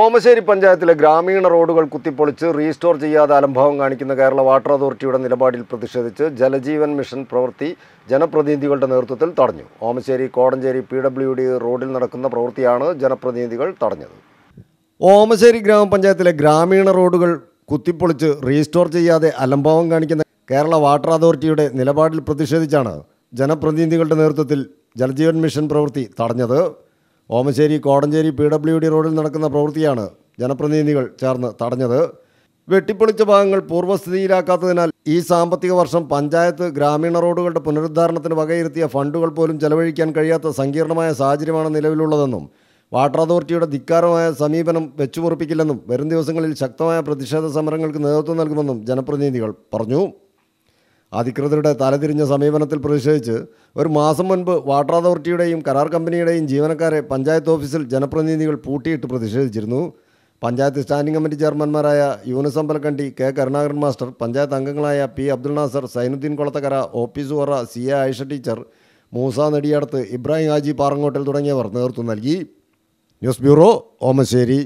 ഓമശ്ശേരി പഞ്ചായത്തിലെ ഗ്രാമീണ റോഡുകൾ കുത്തിപ്പൊളിച്ച് റീസ്റ്റോർ ചെയ്യാതെ അലംഭാവം കാണിക്കുന്ന കേരള വാട്ടർ അതോറിറ്റിയുടെ നിലപാടിൽ പ്രതിഷേധിച്ച് ജലജീവൻ മിഷൻ പ്രവൃത്തി ജനപ്രതിനിധികളുടെ നേതൃത്വത്തിൽ തടഞ്ഞു Omassery Kodanchery P W D റോഡിൽ നടക്കുന്ന പ്രവൃത്തിയാണ് ജനപ്രതിനിധികൾ തടഞ്ഞത് ഓമശ്ശേരി ഗ്രാമപഞ്ചായത്തിലെ ഗ്രാമീണ റോഡുകൾ കുത്തിപ്പൊളിച്ച് റീസ്റ്റോർ ചെയ്യാതെ അലംഭാവം കാണിക്കുന്ന കേരള വാട്ടർ അതോറിറ്റിയുടെ നിലപാടിൽ പ്രതിഷേധിച്ചാണ് ജനപ്രതിനിധികളുടെ നേതൃത്വത്തിൽ ജലജീവൻ മിഷൻ പ്രവൃത്തി തടഞ്ഞത് Omassery Kodanchery P W D റോഡിൽ നടക്കുന്ന പ്രവൃത്തിയാണ് ജനപ്രതിനിധികൾ ചേർന്ന് തടഞ്ഞത് വെട്ടിപ്പൊളിച്ച ഭാഗങ്ങൾ പൂർവ്വസ്ഥിതിയിലാക്കാത്തതിനാൽ ഈ സാമ്പത്തിക വർഷം പഞ്ചായത്ത് ഗ്രാമീണ റോഡുകളുടെ പുനരുദ്ധാരണത്തിന് വകയിരുത്തിയ ഫണ്ടുകൾ പോലും ചെലവഴിക്കാൻ കഴിയാത്ത സങ്കീർണമായ സാഹചര്യമാണ് നിലവിലുള്ളതെന്നും വാട്ടർ അതോറിറ്റിയുടെ ധിക്കാരമായ സമീപനം വെച്ചുപുറപ്പിക്കില്ലെന്നും വരും ദിവസങ്ങളിൽ ശക്തമായ പ്രതിഷേധ സമരങ്ങൾക്ക് നേതൃത്വം നൽകുമെന്നും ജനപ്രതിനിധികൾ പറഞ്ഞു അധികൃതരുടെ തലതിരിഞ്ഞ സമീപനത്തിൽ പ്രതിഷേധിച്ച് ഒരു മാസം മുൻപ് വാട്ടർ അതോറിറ്റിയുടെയും കരാർ കമ്പനിയുടെയും ജീവനക്കാരെ പഞ്ചായത്ത് ഓഫീസിൽ ജനപ്രതിനിധികൾ പൂട്ടിയിട്ട് പ്രതിഷേധിച്ചിരുന്നു പഞ്ചായത്ത് സ്റ്റാൻഡിംഗ് കമ്മിറ്റി ചെയർമാൻമാരായ യൂനസ് അമ്പലക്കണ്ടി കെ കരുണാകരൻ മാസ്റ്റർ പഞ്ചായത്ത് അംഗങ്ങളായ P Abdul Nasar Sainudheen Kolathakkara O P Suvara C A Ayisha teacher Moosa Nediyadath Ibrahim Haji Parangottal തുടങ്ങിയവർ നേതൃത്വം നൽകി ന്യൂസ് ബ്യൂറോ ഓമശ്ശേരി